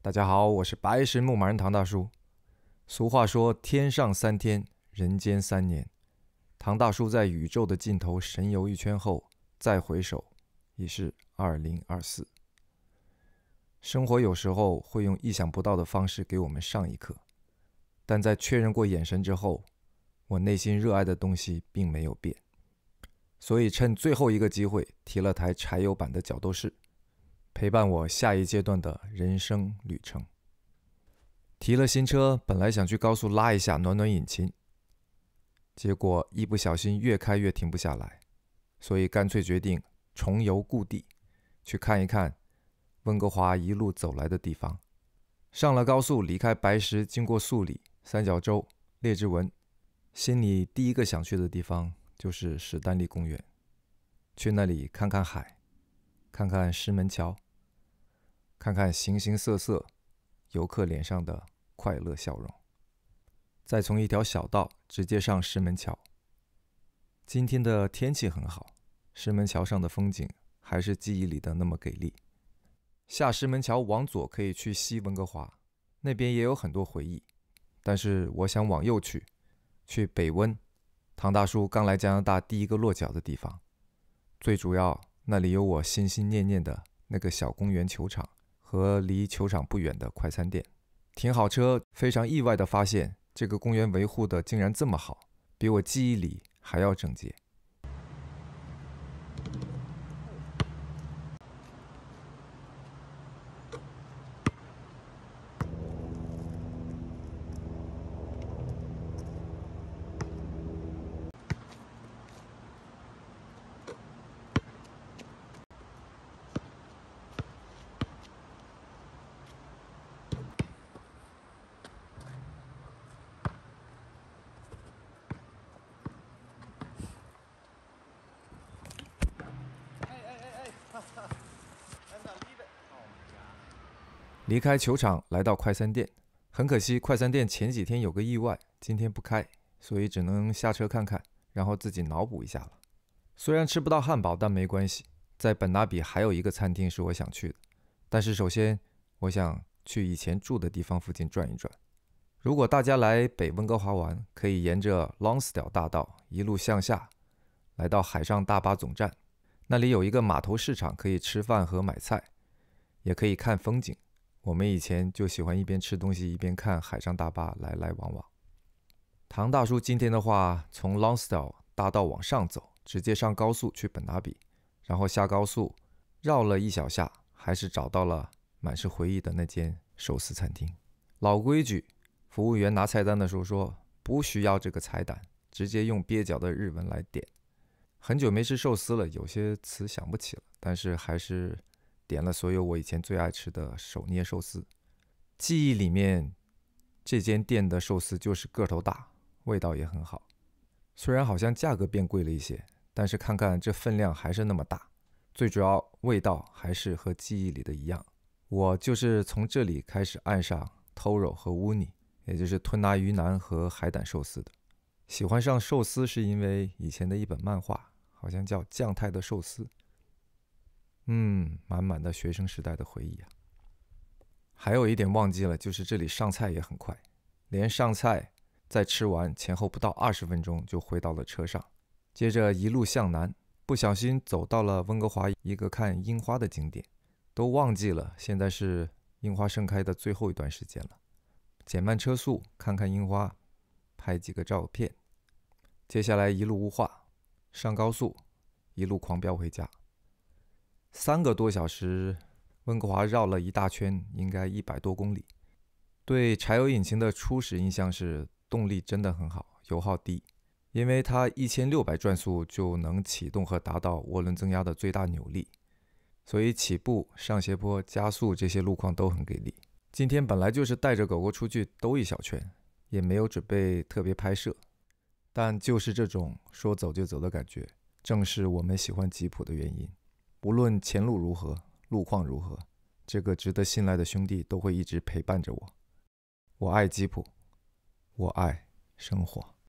大家好，我是白石牧马人唐大叔。俗话说，天上三天，人间三年。唐大叔在宇宙的尽头神游一圈后，再回首已是二零二四。生活有时候会用意想不到的方式给我们上一课，但在确认过眼神之后，我内心热爱的东西并没有变。所以趁最后一个机会，提了台柴油版的角斗士。陪伴我下一阶段的人生旅程。提了新车，本来想去高速拉一下，暖暖引擎，结果一不小心越开越停不下来，所以干脆决定重游故地，去看一看温哥华一路走来的地方。上了高速，离开白石，经过素里、三角洲、列治文，心里第一个想去的地方就是史丹利公园，去那里看看海，看看石门桥。看看形形色色游客脸上的快乐笑容，再从一条小道直接上石门桥。今天的天气很好，石门桥上的风景还是记忆里的那么给力。下石门桥往左可以去西温哥华，那边也有很多回忆，但是我想往右去，去北温。唐大叔刚来加拿大第一个落脚的地方，最主要那里有我心心念念的那个小公园球场。和离球场不远的快餐店，停好车，非常意外地发现，这个公园维护的竟然这么好，比我记忆里还要整洁。离开球场，来到快餐店。很可惜，快餐店前几天有个意外，今天不开，所以只能下车看看，然后自己脑补一下了。虽然吃不到汉堡，但没关系。在本拿比还有一个餐厅是我想去的，但是首先我想去以前住的地方附近转一转。如果大家来北温哥华玩，可以沿着 l o n g s t g h t 大道一路向下，来到海上大巴总站，那里有一个码头市场，可以吃饭和买菜，也可以看风景。我们以前就喜欢一边吃东西一边看海上大巴来来往往。唐大叔今天的话，从 l o n g s t y l e 大道往上走，直接上高速去本拿比，然后下高速绕了一小下，还是找到了满是回忆的那间寿司餐厅。老规矩，服务员拿菜单的时候说不需要这个菜单，直接用蹩脚的日文来点。很久没吃寿司了，有些词想不起了，但是还是。点了所有我以前最爱吃的手捏寿司。记忆里面，这间店的寿司就是个头大，味道也很好。虽然好像价格变贵了一些，但是看看这分量还是那么大。最主要味道还是和记忆里的一样。我就是从这里开始爱上 Toro 和 Uni，也就是吞拿鱼腩和海胆寿司的。喜欢上寿司是因为以前的一本漫画，好像叫《酱太的寿司》。嗯，满满的学生时代的回忆啊！还有一点忘记了，就是这里上菜也很快，连上菜再吃完前后不到二十分钟就回到了车上。接着一路向南，不小心走到了温哥华一个看樱花的景点，都忘记了现在是樱花盛开的最后一段时间了。减慢车速，看看樱花，拍几个照片。接下来一路无话，上高速，一路狂飙回家。三个多小时，温哥华绕了一大圈，应该一百多公里。对柴油引擎的初始印象是动力真的很好，油耗低，因为它一千六百转速就能启动和达到涡轮增压的最大扭力，所以起步、上斜坡、加速这些路况都很给力。今天本来就是带着狗狗出去兜一小圈，也没有准备特别拍摄，但就是这种说走就走的感觉，正是我们喜欢吉普的原因。无论前路如何，路况如何，这个值得信赖的兄弟都会一直陪伴着我。我爱吉普，我爱生活。